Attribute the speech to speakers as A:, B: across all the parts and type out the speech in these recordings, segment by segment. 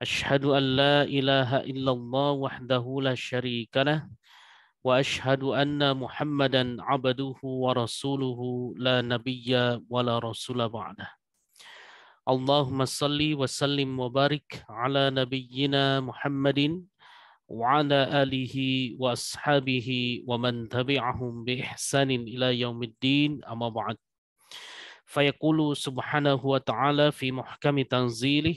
A: أشهد أن لا إله إلا الله وحده لا شريك له وأشهد أن محمدا عبده ورسوله لا نبي ولا رسول بعده اللهم صل وسلم وبارك على نبينا محمد وعلى آله وأصحابه ومن تبعهم بإحسان إلى يوم الدين أما بعد فيقول سبحانه وتعالى في محكم تنزيله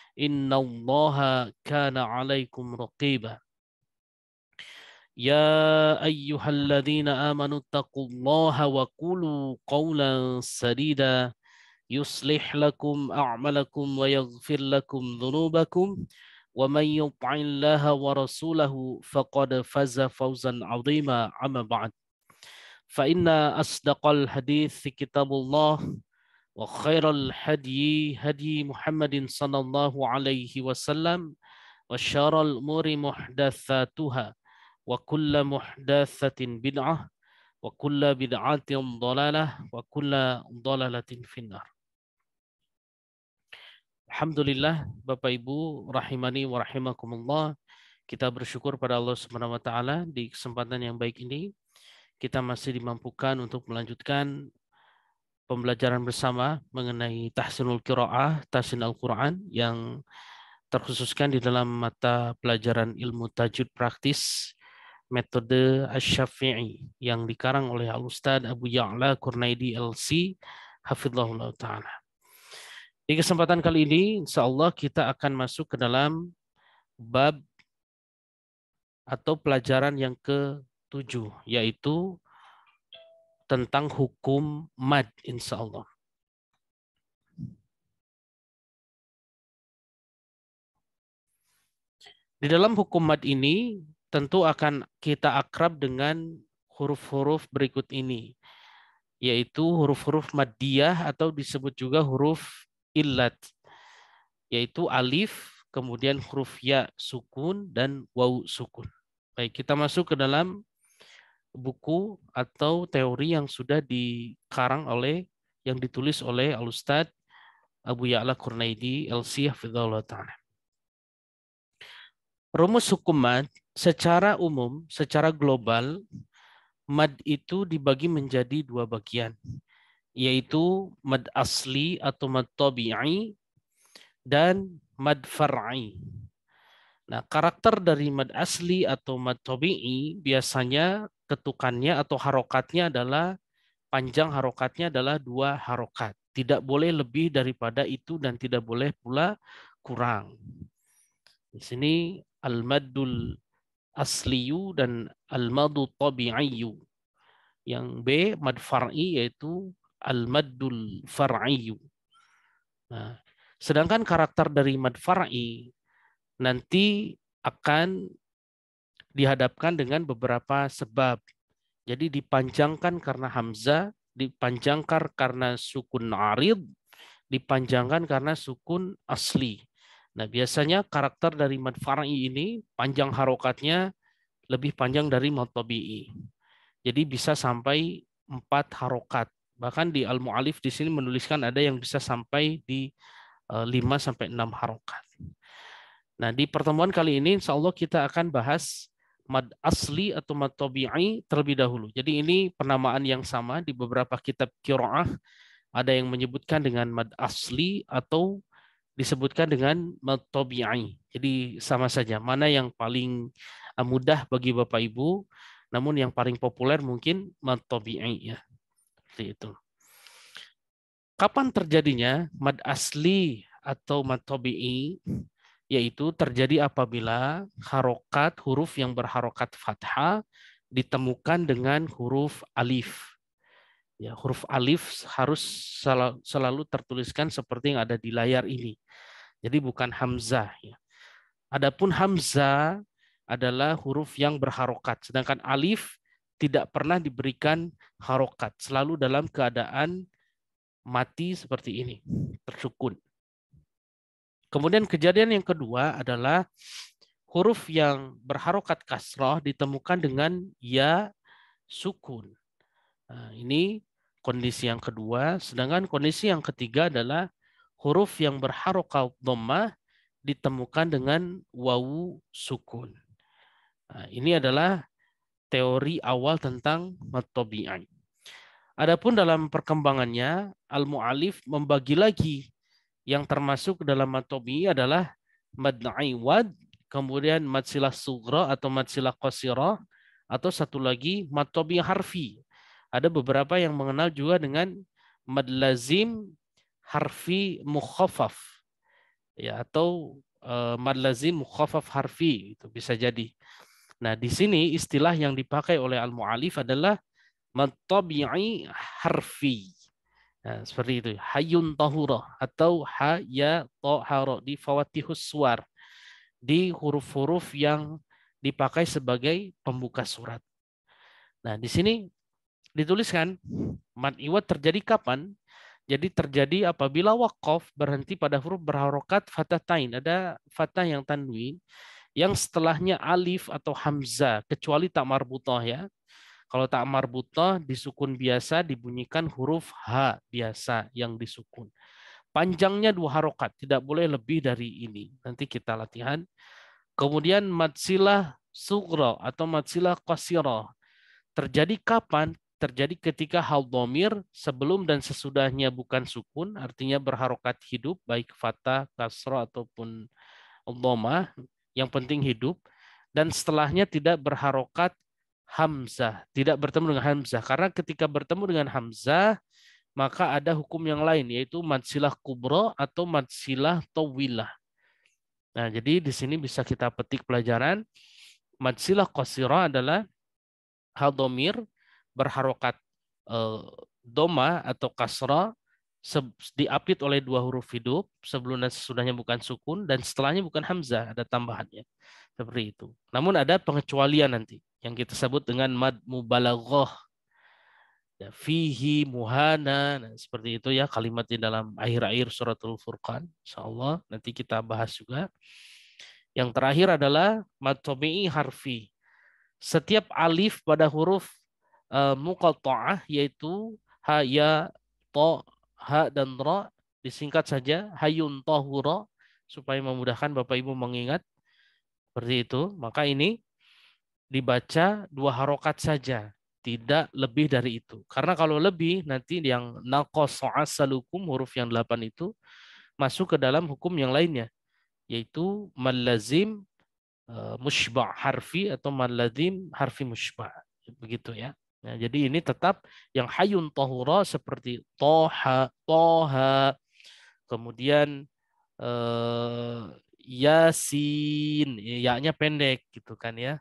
A: إن الله كان عليكم رقيبا يا أيها الذين آمنوا اتقوا الله وقولوا قولا سديدا يصلح لكم أعمالكم ويغفر لكم ذنوبكم ومن يطع الله ورسوله فقد فاز فوزا عظيما أما بعد فإن أصدق الحديث كتاب الله وخير الهدي هدي محمد صلى الله عليه وسلم وشر الأمور محدثاتها وكل محدثة بدعة وكل بدعة ضلالة وكل ضلالة في النار الحمد لله Bapak Ibu rahimani wa rahimakumullah kita bersyukur pada Allah Subhanahu wa taala di kesempatan yang baik ini kita masih dimampukan untuk melanjutkan pembelajaran bersama mengenai tahsinul qiraah, tahsin Al-Qur'an yang terkhususkan di dalam mata pelajaran ilmu tajwid praktis metode Asy-Syafi'i yang dikarang oleh Al-Ustaz Abu Ya'la Kurnaidi LC hafizallahu taala. Di kesempatan kali ini insyaallah kita akan masuk ke dalam bab atau pelajaran yang ke-7 yaitu tentang hukum mad insya Allah. Di dalam hukum mad ini tentu akan kita akrab dengan huruf-huruf berikut ini, yaitu huruf-huruf madiyah atau disebut juga huruf illat, yaitu alif, kemudian huruf ya sukun dan wau sukun. Baik, kita masuk ke dalam buku atau teori yang sudah dikarang oleh yang ditulis oleh al Ustaz Abu Ya'la Kurnaidi LC Hafizahullah Ta'ala. Rumus hukum mad secara umum, secara global, mad itu dibagi menjadi dua bagian, yaitu mad asli atau mad tabi'i dan mad far'i. Nah, karakter dari mad asli atau mad tabi'i biasanya ketukannya atau harokatnya adalah panjang harokatnya adalah dua harokat. Tidak boleh lebih daripada itu dan tidak boleh pula kurang. Di sini al-maddul asliyu dan al maddu tabi'iyu. Yang B mad far'i yaitu al-maddul far'iyu. Nah, sedangkan karakter dari mad far'i nanti akan dihadapkan dengan beberapa sebab. Jadi dipanjangkan karena hamzah, dipanjangkan karena sukun arid, dipanjangkan karena sukun asli. Nah, biasanya karakter dari mad far'i ini panjang harokatnya lebih panjang dari mad Jadi bisa sampai empat harokat. Bahkan di al-mu'alif di sini menuliskan ada yang bisa sampai di eh, lima sampai enam harokat. Nah, di pertemuan kali ini insya Allah kita akan bahas mad asli atau mad tabi'i terlebih dahulu. Jadi ini penamaan yang sama di beberapa kitab qiraah ada yang menyebutkan dengan mad asli atau disebutkan dengan mad tabi'i. Jadi sama saja mana yang paling eh, mudah bagi Bapak Ibu, namun yang paling populer mungkin mad tabi'i ya. itu. Kapan terjadinya mad asli atau mad tabi'i? yaitu terjadi apabila harokat huruf yang berharokat fathah ditemukan dengan huruf alif. Ya, huruf alif harus selalu tertuliskan seperti yang ada di layar ini. Jadi bukan hamzah. Ya. Adapun hamzah adalah huruf yang berharokat, sedangkan alif tidak pernah diberikan harokat, selalu dalam keadaan mati seperti ini, tersukun. Kemudian kejadian yang kedua adalah huruf yang berharokat kasroh ditemukan dengan ya sukun. Nah, ini kondisi yang kedua. Sedangkan kondisi yang ketiga adalah huruf yang berharokat domah ditemukan dengan wawu sukun. Nah, ini adalah teori awal tentang matobi'ai. Adapun dalam perkembangannya, al-mu'alif membagi lagi yang termasuk dalam matobi adalah mad iwad, kemudian mad silah sugra atau mad silah qasira atau satu lagi matobi harfi. Ada beberapa yang mengenal juga dengan mad lazim harfi mukhaffaf ya atau eh, mad lazim mukhaffaf harfi itu bisa jadi. Nah, di sini istilah yang dipakai oleh al-mu'alif adalah matobi harfi Nah, seperti itu. Hayun tahura atau haya tahara di fawatihus suar. Di huruf-huruf yang dipakai sebagai pembuka surat. Nah, di sini dituliskan mad iwat terjadi kapan? Jadi terjadi apabila wakof berhenti pada huruf berharokat tain Ada fatah yang tanwin yang setelahnya alif atau hamzah kecuali tak marbutoh ya. Kalau tak marbutoh, disukun biasa dibunyikan huruf H biasa yang disukun. Panjangnya dua harokat, tidak boleh lebih dari ini. Nanti kita latihan. Kemudian matsilah sugro atau matsilah kosiro. Terjadi kapan? Terjadi ketika hal domir sebelum dan sesudahnya bukan sukun, artinya berharokat hidup, baik fata kasro, ataupun domah, Yang penting hidup. Dan setelahnya tidak berharokat Hamzah, tidak bertemu dengan Hamzah. Karena ketika bertemu dengan Hamzah, maka ada hukum yang lain, yaitu madsilah kubro atau madsilah tawilah. Nah, jadi di sini bisa kita petik pelajaran. Madsilah kosiro adalah hal domir berharokat eh, doma atau kasra diapit oleh dua huruf hidup sebelum dan sesudahnya bukan sukun dan setelahnya bukan hamzah ada tambahannya seperti itu. Namun ada pengecualian nanti yang kita sebut dengan mad mubalaghah. Ya, fihi muhana nah, seperti itu ya kalimat di dalam akhir-akhir suratul furqan insyaallah nanti kita bahas juga yang terakhir adalah mad tabi'i harfi setiap alif pada huruf uh, muqatta'ah yaitu ha ya to ha dan ra disingkat saja hayun tahura supaya memudahkan Bapak Ibu mengingat seperti itu maka ini dibaca dua harokat saja, tidak lebih dari itu. Karena kalau lebih nanti yang nakos salukum huruf yang delapan itu masuk ke dalam hukum yang lainnya yaitu malazim e, mushba harfi atau malazim harfi mushba begitu ya. Nah, jadi ini tetap yang hayun tahura seperti toha, toha, kemudian eh, yasin, ya, ya-nya pendek gitu kan ya.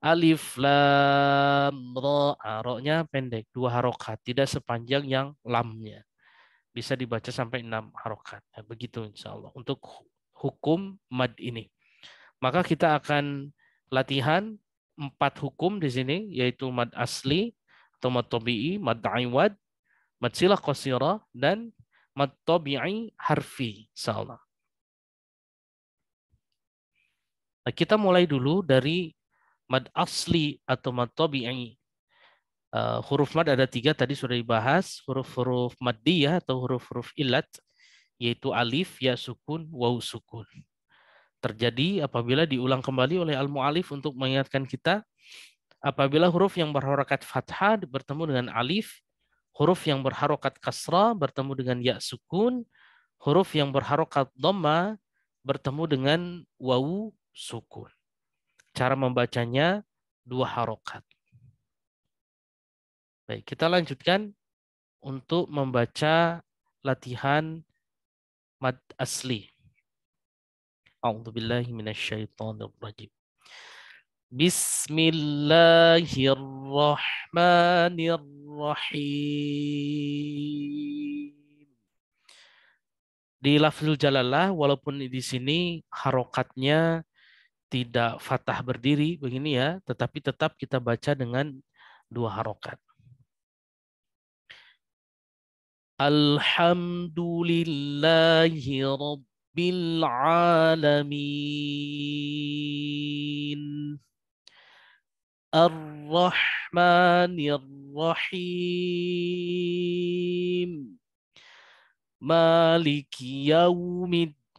A: Alif lam roh aroknya pendek dua harokat tidak sepanjang yang lamnya bisa dibaca sampai enam harokat nah, begitu insya Allah untuk hukum mad ini maka kita akan latihan empat hukum di sini yaitu mad asli atau mad tabi'i mad iwad mad silah qasira dan mad tabi'i harfi insya Allah. Nah, kita mulai dulu dari mad asli atau mad tabi'i. Uh, huruf mad ada tiga tadi sudah dibahas, huruf-huruf maddiyah atau huruf-huruf ilat, yaitu alif, ya sukun, waw sukun. Terjadi apabila diulang kembali oleh al-mu'alif untuk mengingatkan kita, apabila huruf yang berharokat fathah bertemu dengan alif, huruf yang berharokat kasra bertemu dengan ya sukun, huruf yang berharokat dhamma bertemu dengan waw sukun. Cara membacanya dua harokat. Baik, kita lanjutkan untuk membaca latihan mad asli. A'udzubillahi Bismillahirrahmanirrahim. Di lafzul jalalah walaupun di sini harokatnya tidak fatah berdiri begini ya, tetapi tetap kita baca dengan dua harokat. Alhamdulillahi Rabbil Alamin Ar-Rahmanir Rahim Maliki Yawmid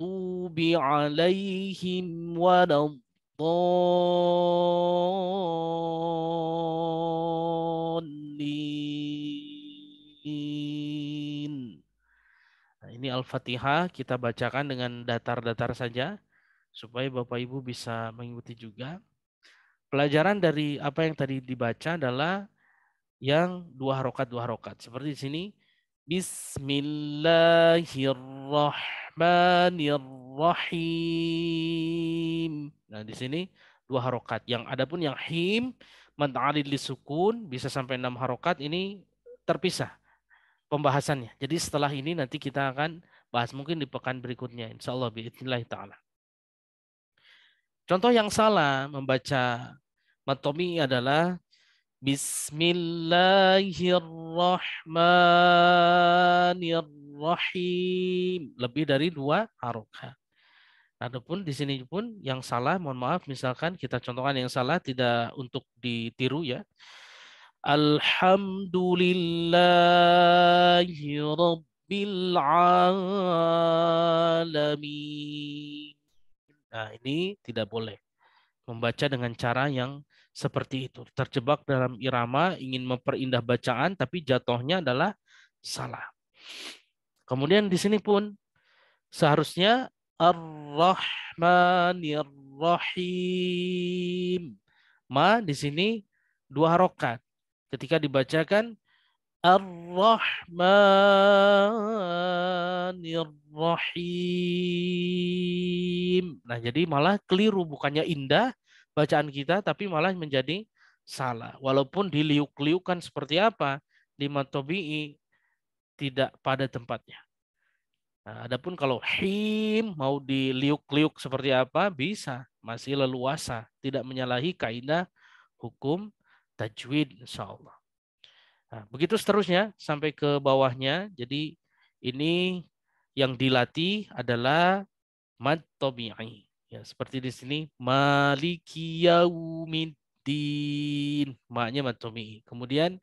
A: المغضوب عليهم ولا الضالين nah, ini Al-Fatihah kita bacakan dengan datar-datar saja supaya Bapak Ibu bisa mengikuti juga pelajaran dari apa yang tadi dibaca adalah yang dua harokat dua harokat seperti di sini Bismillahirrahmanirrahim. Nah, di sini dua harokat. Yang ada pun yang him li sukun bisa sampai enam harokat ini terpisah pembahasannya. Jadi setelah ini nanti kita akan bahas mungkin di pekan berikutnya. Insya Allah biidnillahi ta'ala. Contoh yang salah membaca matomi adalah Bismillahirrahmanirrahim. Lebih dari dua harokat. Adapun di sini pun yang salah, mohon maaf, misalkan kita contohkan yang salah tidak untuk ditiru ya. Alhamdulillahi Rabbil Alamin. Nah ini tidak boleh membaca dengan cara yang seperti itu. Terjebak dalam irama, ingin memperindah bacaan, tapi jatuhnya adalah salah. Kemudian di sini pun seharusnya Ar-Rahmanir Rahim. Ma di sini dua harokat. Ketika dibacakan Ar-Rahmanir-Rahim. Nah, jadi malah keliru bukannya indah bacaan kita tapi malah menjadi salah. Walaupun diliuk-liukkan seperti apa, lima tobi'i tidak pada tempatnya. Nah, adapun kalau him mau diliuk-liuk seperti apa bisa, masih leluasa, tidak menyalahi kaidah hukum tajwid insyaallah. Nah, begitu seterusnya sampai ke bawahnya. Jadi ini yang dilatih adalah mad tabi'i. Ya, seperti di sini maliki yaumiddin. Maknya mad tabi'i. Kemudian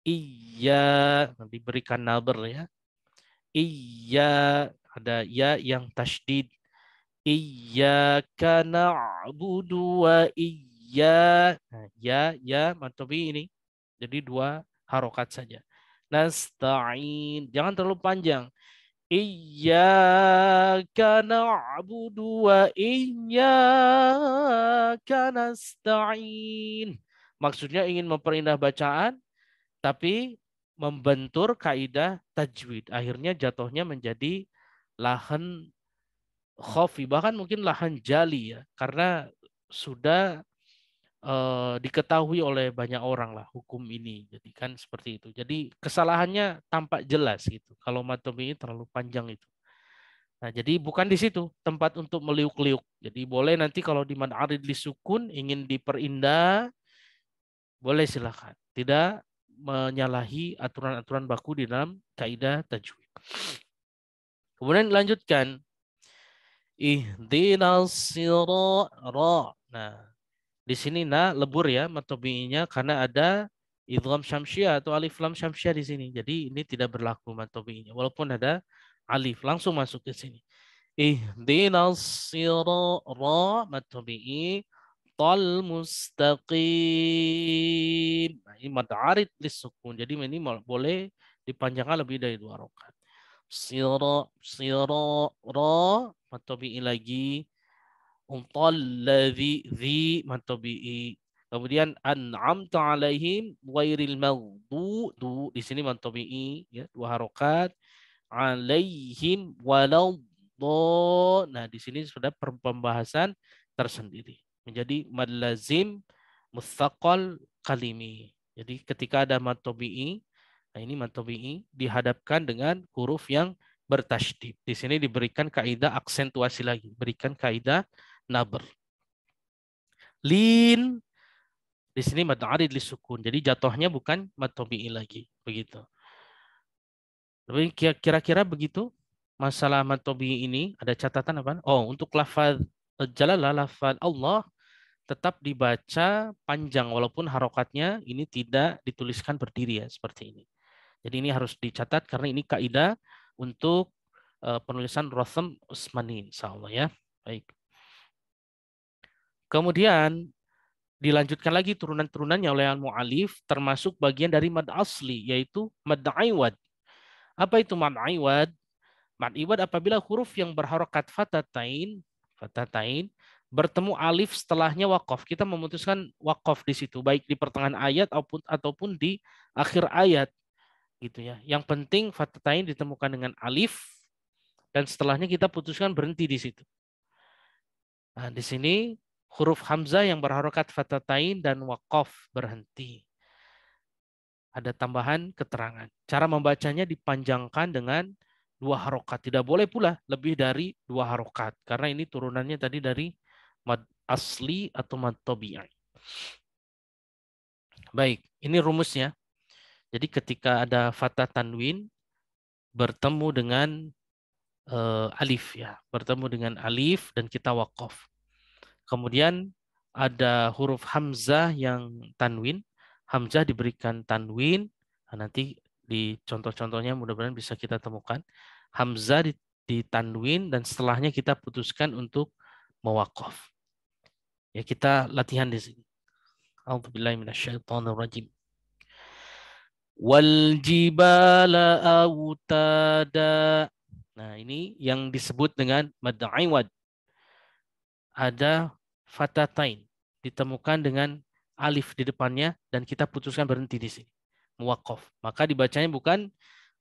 A: iya diberikan nabar ya. Iya ada ya yang tasydid. Iyyaka na'budu wa iya nah, ya ya mad tabi'i ini. Jadi dua harokat saja. Nasta'in. Jangan terlalu panjang. Iyyaka na'budu wa iyyaka nasta'in. Maksudnya ingin memperindah bacaan, tapi membentur kaidah tajwid. Akhirnya jatuhnya menjadi lahan khofi, bahkan mungkin lahan jali ya, karena sudah eh, diketahui oleh banyak orang lah hukum ini. Jadi kan seperti itu. Jadi kesalahannya tampak jelas gitu. Kalau matomi ini terlalu panjang itu. Nah, jadi bukan di situ tempat untuk meliuk-liuk. Jadi boleh nanti kalau di manarid sukun ingin diperindah, boleh silakan. Tidak menyalahi aturan-aturan baku di dalam kaidah tajwid. Kemudian lanjutkan ihdinas sirat. Nah, di sini na lebur ya matobi'inya karena ada idgham syamsiyah atau alif lam syamsiyah di sini. Jadi ini tidak berlaku matobi'inya walaupun ada alif langsung masuk ke sini. ih Ihdinas sirra matobi'i tal mustaqim. Nah, ini mad'arid arid lisukun. Jadi ini boleh dipanjangkan lebih dari dua rakaat. Siro, siro, ra matobi'i lagi ladhi dhi mantobi'i. Kemudian an'amta alaihim wairil maghdu du di sini mantobi'i ya dua harokat alaihim walau Nah di sini sudah pembahasan tersendiri menjadi madlazim mustaqal kalimi. Jadi ketika ada matobi'i, nah ini matobi'i dihadapkan dengan huruf yang bertasydid. Di sini diberikan kaidah aksentuasi lagi, berikan kaidah nabr. Lin di sini mad arid li sukun. Jadi jatuhnya bukan mad tabi'i lagi, begitu. Tapi kira-kira begitu masalah mad tabi'i ini ada catatan apa? Oh, untuk lafaz jalalah lafaz Allah tetap dibaca panjang walaupun harokatnya ini tidak dituliskan berdiri ya seperti ini. Jadi ini harus dicatat karena ini kaidah untuk eh, penulisan Rotham Usmani insyaallah ya. Baik. Kemudian dilanjutkan lagi turunan-turunannya oleh al-mu'alif termasuk bagian dari mad asli yaitu mad aiwad. Apa itu mad aiwad? Mad aiwad apabila huruf yang berharokat fatatain, fatatain bertemu alif setelahnya wakaf. Kita memutuskan wakaf di situ, baik di pertengahan ayat ataupun ataupun di akhir ayat. Gitu ya. Yang penting fatatain ditemukan dengan alif dan setelahnya kita putuskan berhenti di situ. Nah, di sini huruf hamzah yang berharokat fatatain dan wakof berhenti. Ada tambahan keterangan. Cara membacanya dipanjangkan dengan dua harokat. Tidak boleh pula lebih dari dua harokat. Karena ini turunannya tadi dari mad asli atau mad tobi'ai. Baik, ini rumusnya. Jadi ketika ada fata tanwin bertemu dengan uh, alif ya, bertemu dengan alif dan kita wakof. Kemudian ada huruf hamzah yang tanwin. Hamzah diberikan tanwin. Nah, nanti di contoh-contohnya mudah-mudahan bisa kita temukan. Hamzah ditanwin dan setelahnya kita putuskan untuk mewakaf. Ya, kita latihan di sini. Alhamdulillahirrahmanirrahim. Waljibala autada. Nah, ini yang disebut dengan mad ada fatatain ditemukan dengan alif di depannya dan kita putuskan berhenti di sini muwakof maka dibacanya bukan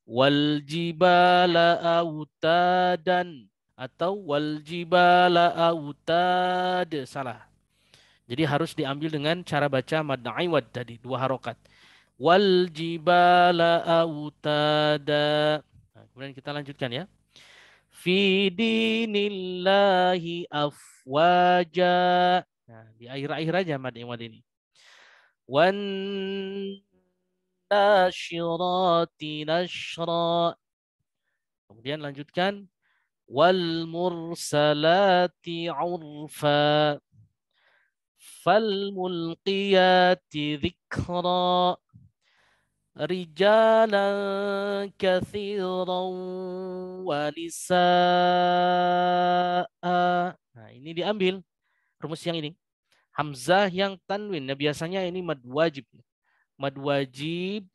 A: waljibala autadan atau waljibala autad salah jadi harus diambil dengan cara baca mad iwad tadi dua harokat waljibala autada nah, kemudian kita lanjutkan ya fi dinillahi afwaja. Nah, di akhir-akhir aja mad imad ini. Wan nasyirati nashra Kemudian lanjutkan wal mursalati urfa fal mulqiyati dzikra رجالا كثيرا ونساء nah ini diambil rumus yang ini hamzah yang tanwin nah biasanya ini mad wajib mad wajib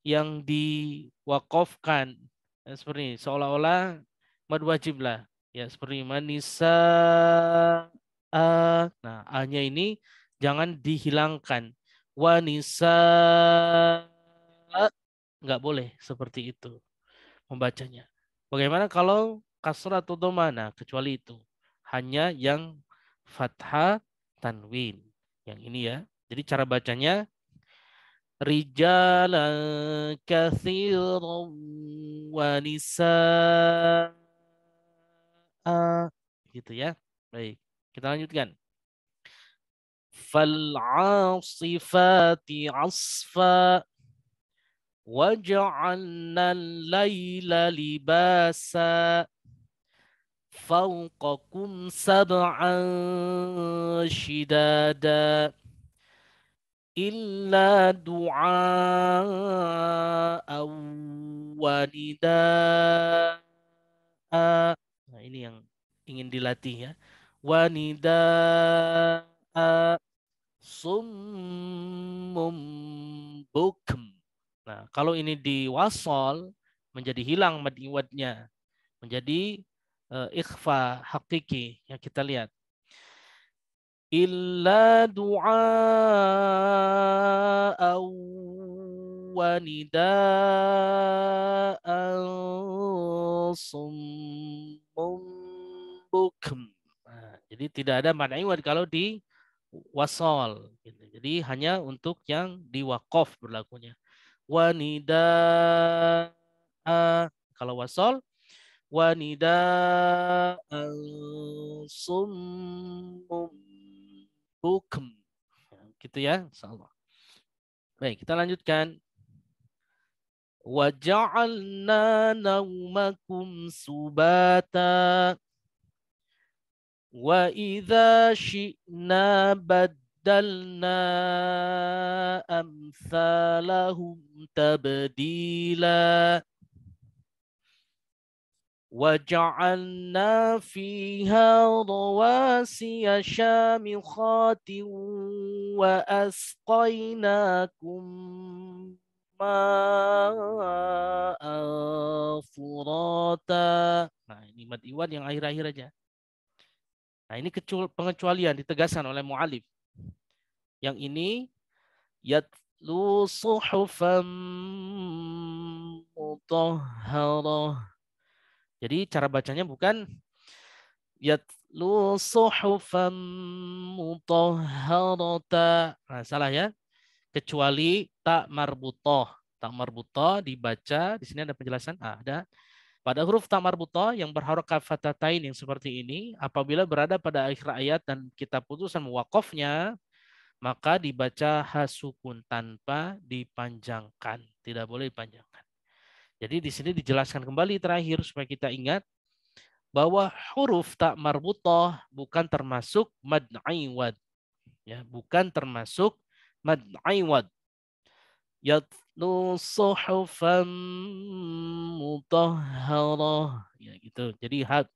A: yang diwakofkan nah, seperti ini seolah-olah mad wajib lah ya seperti manisa nah a-nya ini jangan dihilangkan wanisa Nggak boleh seperti itu membacanya. Bagaimana kalau kasra atau domana? Kecuali itu. Hanya yang fathah tanwin. Yang ini ya. Jadi cara bacanya rijalan wa gitu ya. Baik, kita lanjutkan. Fal asifati asfa وجعلنا اللَّيْلَ لباسا فوقكم سبعا شِدَادًا إِلَّا دعاء ونداء Nah ini yang ingin dilatih ya. Wanida summum bukum Nah, kalau ini diwasol menjadi hilang mad iwadnya, menjadi uh, ikhfa hakiki yang kita lihat. Illa du'a wa nah, jadi tidak ada mad iwad kalau di wasol. Gitu. Jadi hanya untuk yang diwakof berlakunya wanida kalau wasol wanida sumum bukem ya, gitu ya insyaallah baik kita lanjutkan naumakum subata, wa idza syi'na bad. بدلنا أمثالهم تبديلا وجعلنا فيها رواسي شامخات وأسقيناكم ماء فراتا Nah ini mad iwan yang akhir-akhir aja. Nah ini kecuali pengecualian ditegaskan oleh mu'alif. Yang ini yatlu suhufam mutahharah. Jadi cara bacanya bukan yatlu suhufam mutahharata. Nah, salah ya. Kecuali tak marbutoh. Tak marbutoh dibaca, di sini ada penjelasan. Ah, ada. Pada huruf tamar buto yang berharokat fatatain yang seperti ini, apabila berada pada akhir ayat dan kita putusan wakofnya, maka dibaca hasukun tanpa dipanjangkan, tidak boleh dipanjangkan. Jadi di sini dijelaskan kembali terakhir supaya kita ingat bahwa huruf tak marbutoh bukan termasuk mad aiwad. Ya, bukan termasuk mad aiwad. Yatlu suhufan mutahharah. Ya gitu. Jadi hak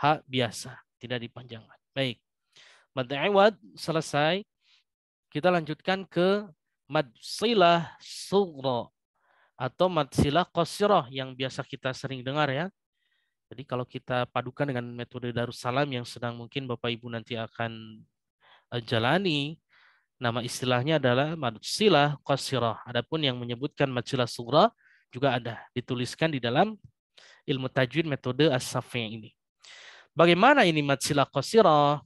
A: ha biasa, tidak dipanjangkan. Baik. Mad aiwad selesai. Kita lanjutkan ke madsilah sugro atau madsilah kosiroh yang biasa kita sering dengar ya. Jadi kalau kita padukan dengan metode Darussalam yang sedang mungkin Bapak Ibu nanti akan eh, jalani, nama istilahnya adalah madsilah kosiroh. Adapun yang menyebutkan madsilah sugro juga ada dituliskan di dalam ilmu tajwid metode as ini. Bagaimana ini madsilah kosiroh?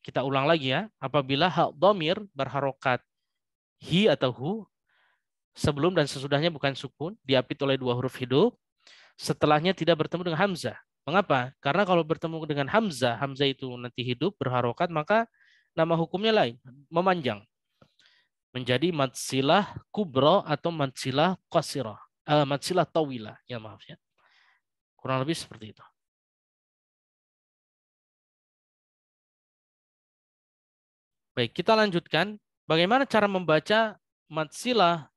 A: Kita ulang lagi ya. Apabila hak domir berharokat hi atau hu, sebelum dan sesudahnya bukan sukun, diapit oleh dua huruf hidup, setelahnya tidak bertemu dengan hamzah. Mengapa? Karena kalau bertemu dengan hamzah, hamzah itu nanti hidup, berharokat, maka nama hukumnya lain, memanjang. Menjadi matsilah kubro atau matsilah qasirah. Uh, matsilah tawila, ya maaf ya. Kurang lebih seperti itu. Baik, kita lanjutkan. Bagaimana cara membaca mad silah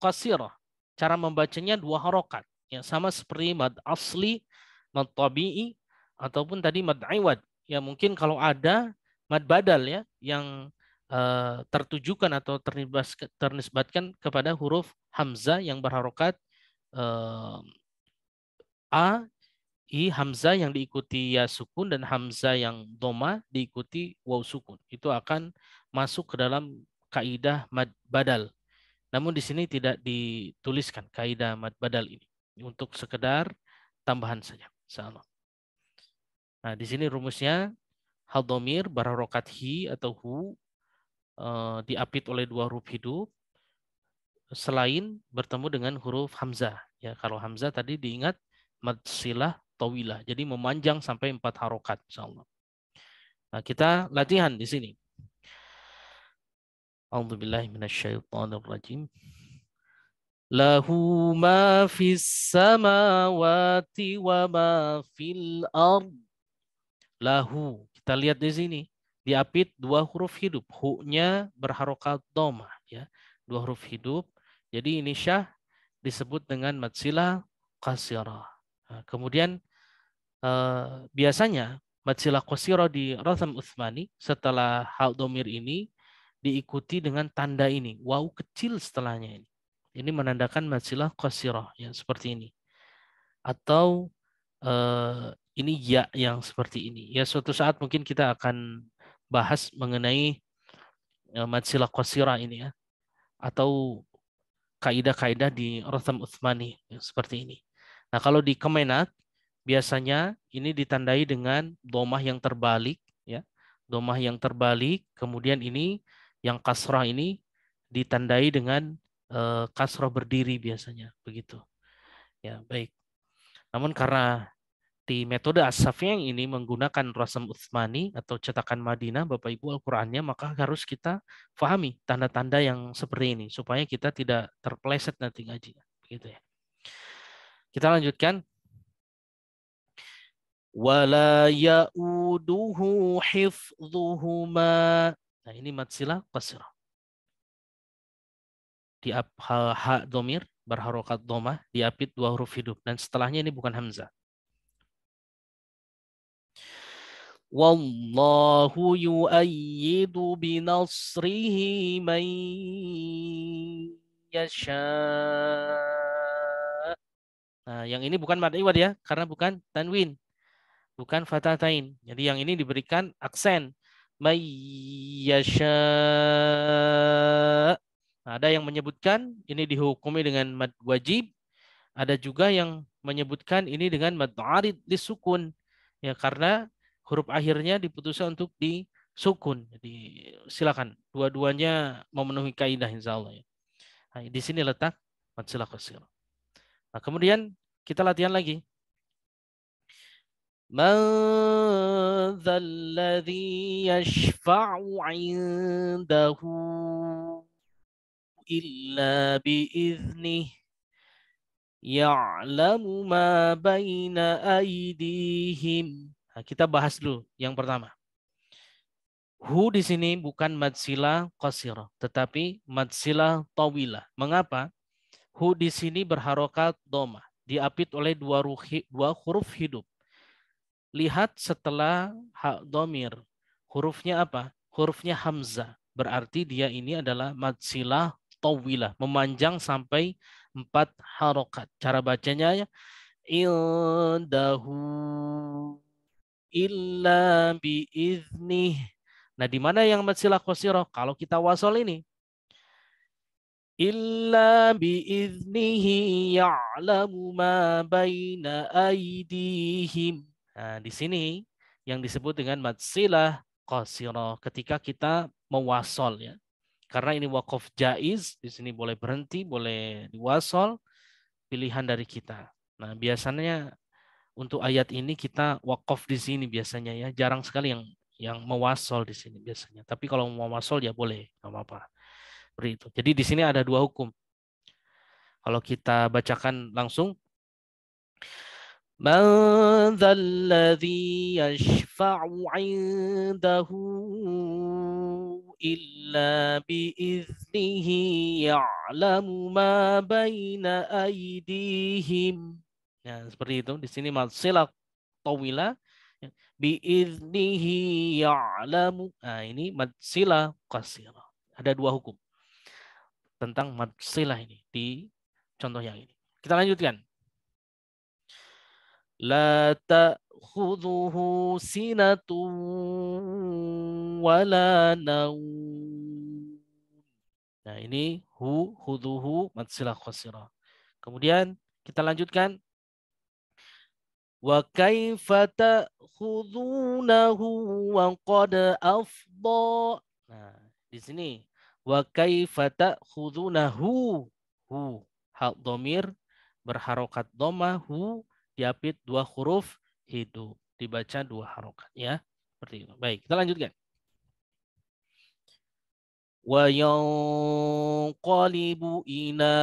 A: kasirah? Cara membacanya dua harokat. yang sama seperti mad asli, mad tabi'i, ataupun tadi mad iwad. Ya, mungkin kalau ada mad badal ya, yang uh, tertujukan atau ternisbatkan kepada huruf hamzah yang berharokat uh, A i hamzah yang diikuti ya sukun dan hamzah yang doma diikuti waw sukun. Itu akan masuk ke dalam kaidah mad badal. Namun di sini tidak dituliskan kaidah mad badal ini untuk sekedar tambahan saja. Insyaallah. Nah, di sini rumusnya haldomir bararokat hi atau hu eh, diapit oleh dua huruf hidup selain bertemu dengan huruf hamzah. Ya, kalau hamzah tadi diingat mad silah tawilah. Jadi memanjang sampai empat harokat insyaallah. Nah, kita latihan di sini. A'udzubillahi Lahu ma fis samawati wa ma fil ard. Lahu. Kita lihat di sini. Diapit dua huruf hidup. Hu-nya berharokat domah. Ya. Dua huruf hidup. Jadi ini syah disebut dengan matsilah kasirah. Nah, kemudian Eh, biasanya Matsilah kosiro di Rotham Uthmani setelah hal domir ini diikuti dengan tanda ini. Wow kecil setelahnya ini. Ini menandakan Matsilah kosiro yang seperti ini. Atau uh, ini ya yang seperti ini. Ya suatu saat mungkin kita akan bahas mengenai uh, Matsilah kosiro ini ya. Atau kaidah-kaidah di Rotham Uthmani seperti ini. Nah kalau di Kemenak biasanya ini ditandai dengan domah yang terbalik ya domah yang terbalik kemudian ini yang kasrah ini ditandai dengan e, kasrah berdiri biasanya begitu ya baik namun karena di metode asaf yang ini menggunakan rasam Utsmani atau cetakan Madinah Bapak Ibu Al-Qur'annya maka harus kita fahami tanda-tanda yang seperti ini supaya kita tidak terpleset nanti ngaji, begitu ya. Kita lanjutkan wala yauduhu hifdhuhuma. Nah, ini mad silah kasrah. Di ha domir berharokat doma diapit dua huruf hidup dan setelahnya ini bukan hamzah. Wallahu yu'ayyidu binasrihi man yasha. Nah, yang ini bukan mad iwad ya, karena bukan tanwin bukan fatatain. Jadi yang ini diberikan aksen mayyasha. Nah, ada yang menyebutkan ini dihukumi dengan mad wajib, ada juga yang menyebutkan ini dengan mad arid disukun. Ya karena huruf akhirnya diputuskan untuk disukun. Jadi silakan dua-duanya memenuhi kaidah insyaallah ya. Nah, di sini letak mad silah Nah, kemudian kita latihan lagi. من ذا الذي يشفع عنده إلا بإذنه يعلم ما بين أيديهم nah, kita bahas dulu yang pertama hu di sini bukan madsila qasira tetapi madsila tawila mengapa hu di sini berharokat doma diapit oleh dua, ruhi, dua huruf hidup Lihat setelah hak domir. Hurufnya apa? Hurufnya Hamzah. Berarti dia ini adalah matsilah towila Memanjang sampai empat harokat. Cara bacanya ya. Indahu illa biiznih. Nah, di mana yang matsilah kosiro Kalau kita wasol ini. Illa biiznihi ya'lamu ma baina aydihim Eh, di sini yang disebut dengan matsilah qasiro ketika kita mewasol ya. Karena ini wakof jaiz, di sini boleh berhenti, boleh diwasol, pilihan dari kita. Nah, biasanya untuk ayat ini kita wakof di sini biasanya ya, jarang sekali yang yang mewasol di sini biasanya. Tapi kalau mau wasol ya boleh, nggak apa-apa. Seperti itu. Jadi di sini ada dua hukum. Kalau kita bacakan langsung, من ذا الذي يشفع عنده إلا بإذنه يعلم ما بين أيديهم Ya, seperti itu. Di sini matsilah tawila ya. biiznihi ya'lamu. Nah, ini matsilah kasira. Ada dua hukum tentang matsilah ini di contoh yang ini. Kita lanjutkan. لا تأخذه سنة ولا نوم Nah ini hu, khuduhu matsilah khasira. Kemudian kita lanjutkan. Wa kaifa ta'khudunahu wa qad afdha. Nah, di sini wa kaifa ta'khudunahu hu hal domir berharokat doma hu diapit dua huruf hidup dibaca dua harokat ya seperti itu baik kita lanjutkan وينقلب ila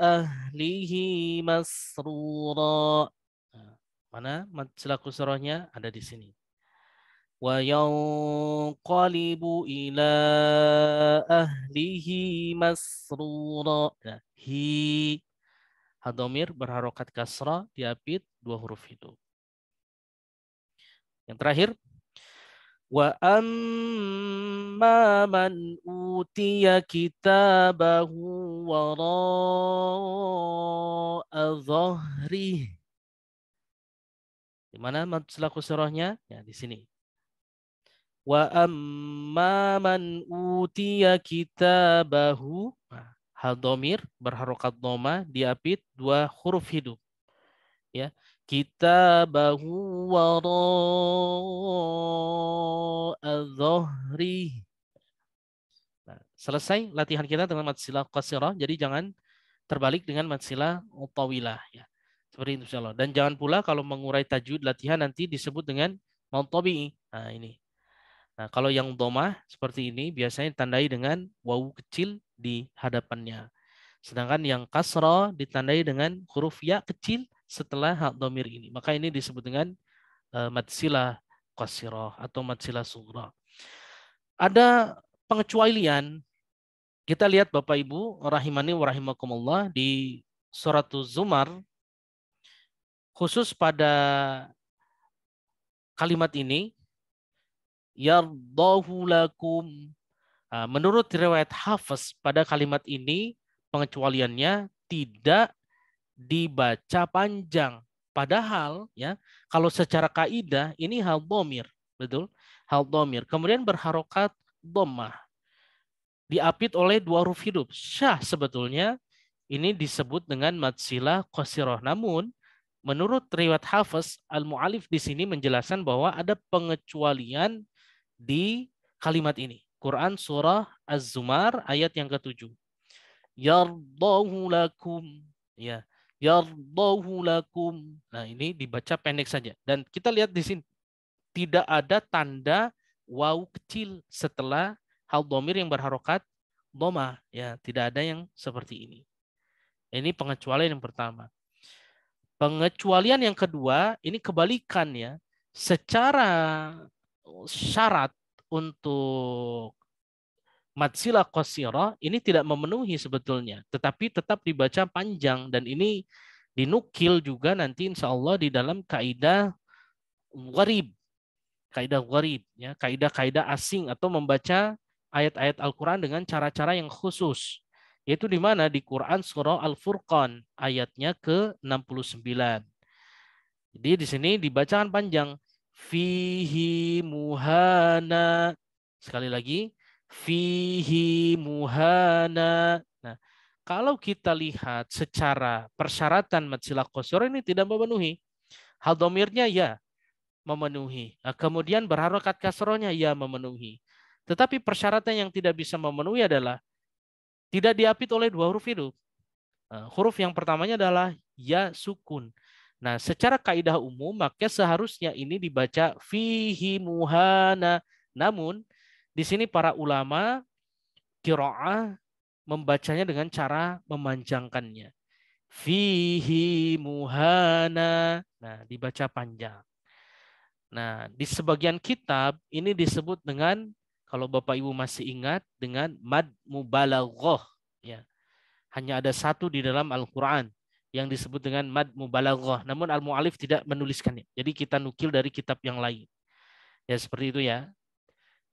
A: ahlihi masrura nah, mana mad kusrohnya ada di sini wa yanqalibu ila ahlihi masrura nah, hi hadomir berharokat kasra diapit dua huruf itu. Yang terakhir, wa amma man utiya kitabahu wara'a dhahri di mana mad selaku sorohnya? Ya, di sini. Wa amman utiya kitabahu. Nah, hal domir berharokat doma diapit dua huruf hidup ya kita bahu waro al-zohri nah, selesai latihan kita dengan matsilah kasirah jadi jangan terbalik dengan matsilah tawilah ya seperti itu insyaallah dan jangan pula kalau mengurai tajwid latihan nanti disebut dengan mantabi nah ini Nah, kalau yang domah seperti ini biasanya ditandai dengan wawu kecil di hadapannya. Sedangkan yang kasro ditandai dengan huruf ya kecil setelah hak domir ini. Maka ini disebut dengan e, matsila matsilah atau matsila sugra. Ada pengecualian. Kita lihat Bapak Ibu rahimani wa rahimakumullah di surat Zumar khusus pada kalimat ini yardahu lakum. Ah, menurut riwayat Hafiz pada kalimat ini pengecualiannya tidak dibaca panjang. Padahal ya kalau secara kaidah ini hal domir, betul? Hal domir. Kemudian berharokat domah. Diapit oleh dua huruf hidup. Syah sebetulnya ini disebut dengan matsila kosiroh. Namun menurut riwayat Hafiz, al-mu'alif di sini menjelaskan bahwa ada pengecualian di kalimat ini. Quran surah Az-Zumar ayat yang ketujuh. Yardahu lakum. Ya. Yardahu lakum. Nah ini dibaca pendek saja. Dan kita lihat di sini. Tidak ada tanda waw kecil setelah hal domir yang berharokat doma. Ya, tidak ada yang seperti ini. Ini pengecualian yang pertama. Pengecualian yang kedua, ini kebalikan ya. Secara syarat untuk matsila qasira ini tidak memenuhi sebetulnya, tetapi tetap dibaca panjang dan ini dinukil juga nanti insya Allah di dalam kaidah warib, kaidah warib, ya kaidah-kaidah asing atau membaca ayat-ayat Al-Quran dengan cara-cara yang khusus. Yaitu di mana di Quran surah Al-Furqan ayatnya ke-69. Jadi di sini dibacakan panjang fihi muhana. Sekali lagi, fihi muhana. Nah, kalau kita lihat secara persyaratan matsilah kosor ini tidak memenuhi. Hal domirnya ya memenuhi. Nah, kemudian berharokat kasrohnya ya memenuhi. Tetapi persyaratan yang tidak bisa memenuhi adalah tidak diapit oleh dua huruf hidup. Nah, huruf yang pertamanya adalah ya sukun. Nah, secara kaidah umum maka seharusnya ini dibaca fihi muhana. Namun di sini para ulama kiroah membacanya dengan cara memanjangkannya. Fihi muhana. Nah, dibaca panjang. Nah, di sebagian kitab ini disebut dengan kalau Bapak Ibu masih ingat dengan mad mubalaghah ya. Hanya ada satu di dalam Al-Qur'an yang disebut dengan mad mubalaghah. Namun al-mu'alif tidak menuliskannya. Jadi kita nukil dari kitab yang lain. Ya seperti itu ya.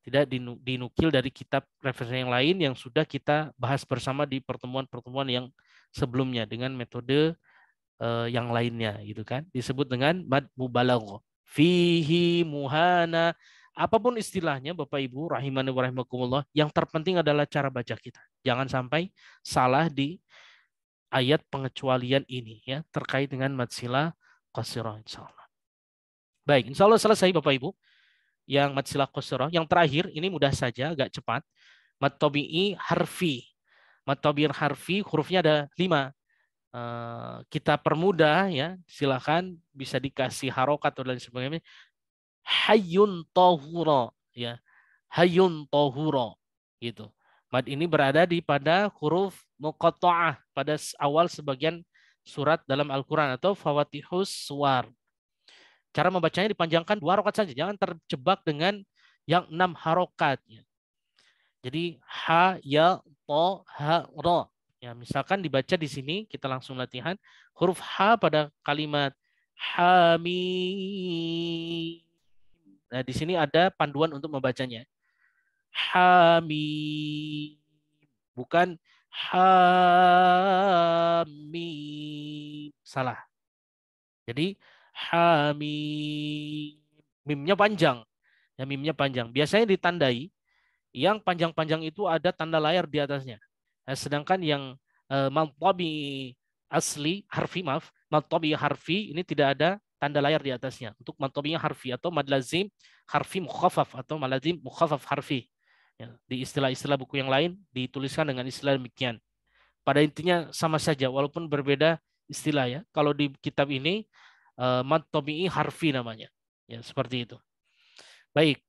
A: Tidak dinukil dari kitab referensi yang lain yang sudah kita bahas bersama di pertemuan-pertemuan yang sebelumnya dengan metode eh, yang lainnya gitu kan. Disebut dengan mad mubalaghah. Fihi muhana apapun istilahnya Bapak Ibu rahimani wa rahimakumullah yang terpenting adalah cara baca kita. Jangan sampai salah di ayat pengecualian ini ya terkait dengan matsilah qasirah insyaallah. Baik, insyaallah Allah selesai Bapak Ibu. Yang matsilah qasirah, yang terakhir ini mudah saja agak cepat. Mat harfi. Mat harfi hurufnya ada lima. Eh, kita permudah ya, silakan bisa dikasih harokat atau lain sebagainya. Hayun tohuro ya. Hayun tohuro gitu. Mad ini berada di pada huruf muqatta'ah pada awal sebagian surat dalam Al-Qur'an atau fawatihus suwar. Cara membacanya dipanjangkan dua rokat saja, jangan terjebak dengan yang enam harokat. Jadi ha ya to ha ro. Ya, misalkan dibaca di sini kita langsung latihan huruf ha pada kalimat hamim. Nah, di sini ada panduan untuk membacanya hamim. Bukan hamim. Salah. Jadi hamim. Mimnya panjang. Ya, mimnya panjang. Biasanya ditandai yang panjang-panjang itu ada tanda layar di atasnya. Nah, sedangkan yang uh, eh, mantobi asli harfi maaf, Mantabi harfi ini tidak ada tanda layar di atasnya. Untuk mantobinya harfi atau madlazim harfi mukhafaf atau madlazim mukhafaf harfi. Ya, di istilah-istilah buku yang lain dituliskan dengan istilah demikian. Pada intinya sama saja, walaupun berbeda istilah ya. Kalau di kitab ini uh, eh, matomi'i harfi namanya. Ya, seperti itu. Baik,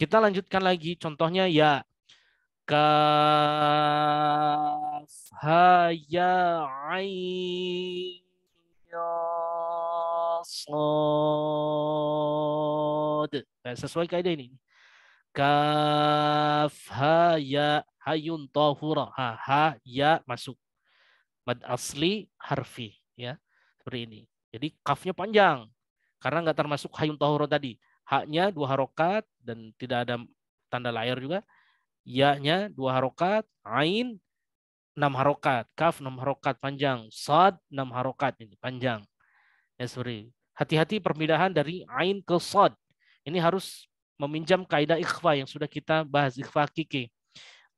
A: kita lanjutkan lagi. Contohnya ya kaf ha ya ya sesuai kaidah ini. Kaf ha ya hayun tahura. Ha, ha ya masuk. Mad asli harfi ya. Seperti ini. Jadi kafnya panjang karena nggak termasuk hayun tahura tadi. Haknya dua harokat dan tidak ada tanda layar juga. Ya-nya dua harokat, ain enam harokat, kaf enam harokat panjang, sad enam harokat ini panjang. Ya, sorry. Hati-hati perpindahan dari ain ke sad. Ini harus meminjam kaidah ikhfa yang sudah kita bahas ikhfa kiki.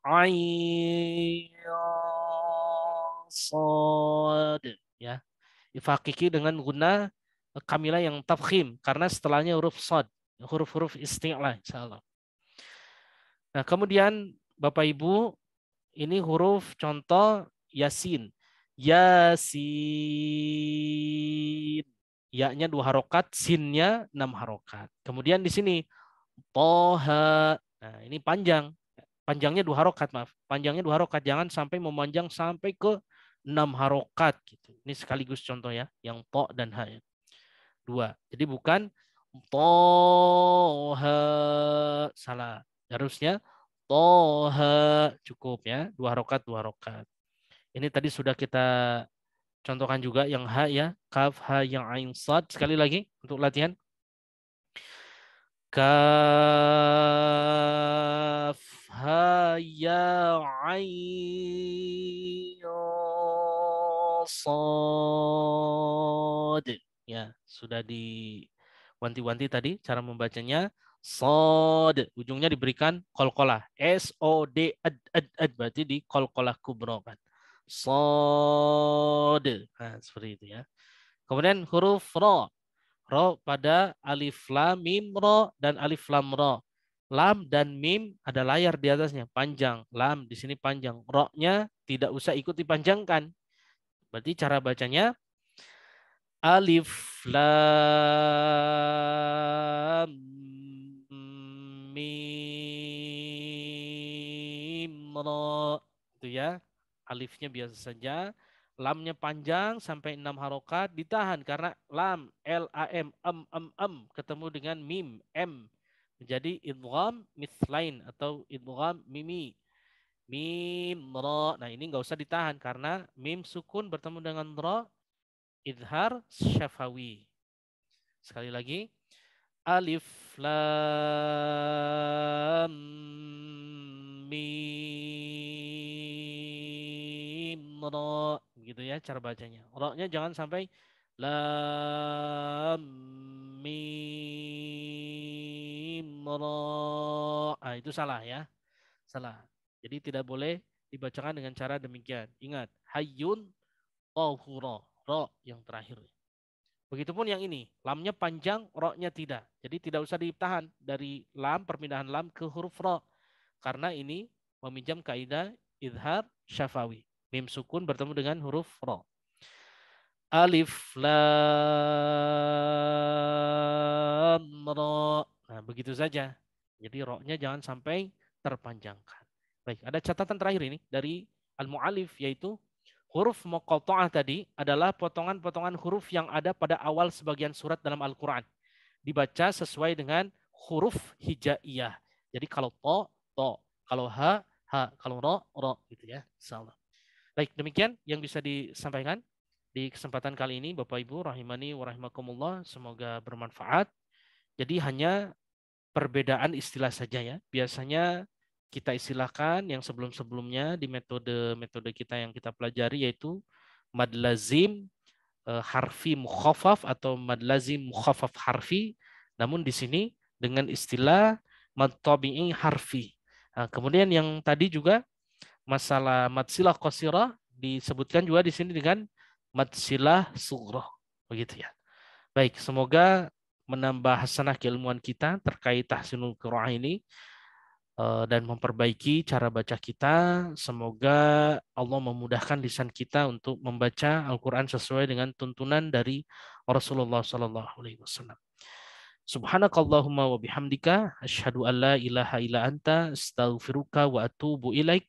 A: Ayyosod. Ya. Ikhfa kiki dengan guna kamila yang tafkhim karena setelahnya huruf sod, huruf-huruf istiqla insyaallah. Nah, kemudian Bapak Ibu, ini huruf contoh yasin. Yasin. Ya-nya dua harokat, sinnya enam harokat. Kemudian di sini Toha. Nah, ini panjang. Panjangnya dua harokat, maaf. Panjangnya dua harokat. Jangan sampai memanjang sampai ke enam harokat. Gitu. Ini sekaligus contoh ya, yang to dan ha. Ya. Dua. Jadi bukan toha. Salah. Harusnya toha. Cukup ya. Dua harokat, dua harokat. Ini tadi sudah kita contohkan juga yang ha ya. Kaf, ha, yang ain, sad. Sekali lagi untuk latihan. Kafha ya ain Ya, sudah di wanti-wanti tadi cara membacanya sod ujungnya diberikan kolkola s o d ad ad ad berarti di kolkola kubro kan sod nah, seperti itu ya kemudian huruf ro ro pada alif lam mim ro dan alif lam ro. Lam dan mim ada layar di atasnya panjang. Lam di sini panjang. Ro-nya tidak usah ikut dipanjangkan. Berarti cara bacanya alif lam mim ro. Itu ya. Alifnya biasa saja lamnya panjang sampai enam harokat ditahan karena lam l a m m m m ketemu dengan mim m menjadi idgham mislain atau idgham mimi mim ra nah ini nggak usah ditahan karena mim sukun bertemu dengan ra idhar syafawi sekali lagi alif lam mim ra gitu ya cara bacanya. Roknya jangan sampai lam mim ro. Ah, itu salah ya. Salah. Jadi tidak boleh dibacakan dengan cara demikian. Ingat, hayyun tahura. Ro yang terakhir. Begitupun yang ini, lamnya panjang, roknya tidak. Jadi tidak usah ditahan dari lam, perpindahan lam ke huruf ro. Karena ini meminjam kaidah idhar syafawi. Mim sukun bertemu dengan huruf ro. Alif lam ro. Nah, begitu saja. Jadi roknya jangan sampai terpanjangkan. Baik, ada catatan terakhir ini dari al-mu'alif yaitu huruf muqatta'ah tadi adalah potongan-potongan huruf yang ada pada awal sebagian surat dalam Al-Qur'an. Dibaca sesuai dengan huruf hijaiyah. Jadi kalau to, to, kalau ha, ha, kalau ro, ro gitu ya. Insyaallah. Baik, demikian yang bisa disampaikan di kesempatan kali ini Bapak Ibu rahimani wa rahimakumullah, semoga bermanfaat. Jadi hanya perbedaan istilah saja ya. Biasanya kita istilahkan yang sebelum-sebelumnya di metode-metode kita yang kita pelajari yaitu mad lazim eh, harfi mukhafaf atau mad lazim mukhafaf harfi. Namun di sini dengan istilah mad harfi. Nah, kemudian yang tadi juga masalah matsilah kosiro disebutkan juga di sini dengan matsilah sugro Begitu ya. Baik, semoga menambah hasanah keilmuan kita terkait tahsinul qiraah ini eh, dan memperbaiki cara baca kita. Semoga Allah memudahkan lisan kita untuk membaca Al-Quran sesuai dengan tuntunan dari Rasulullah Sallallahu Alaihi Wasallam. Subhanakallahumma wa bihamdika asyhadu an ilaha illa anta astaghfiruka wa atubu ilaiq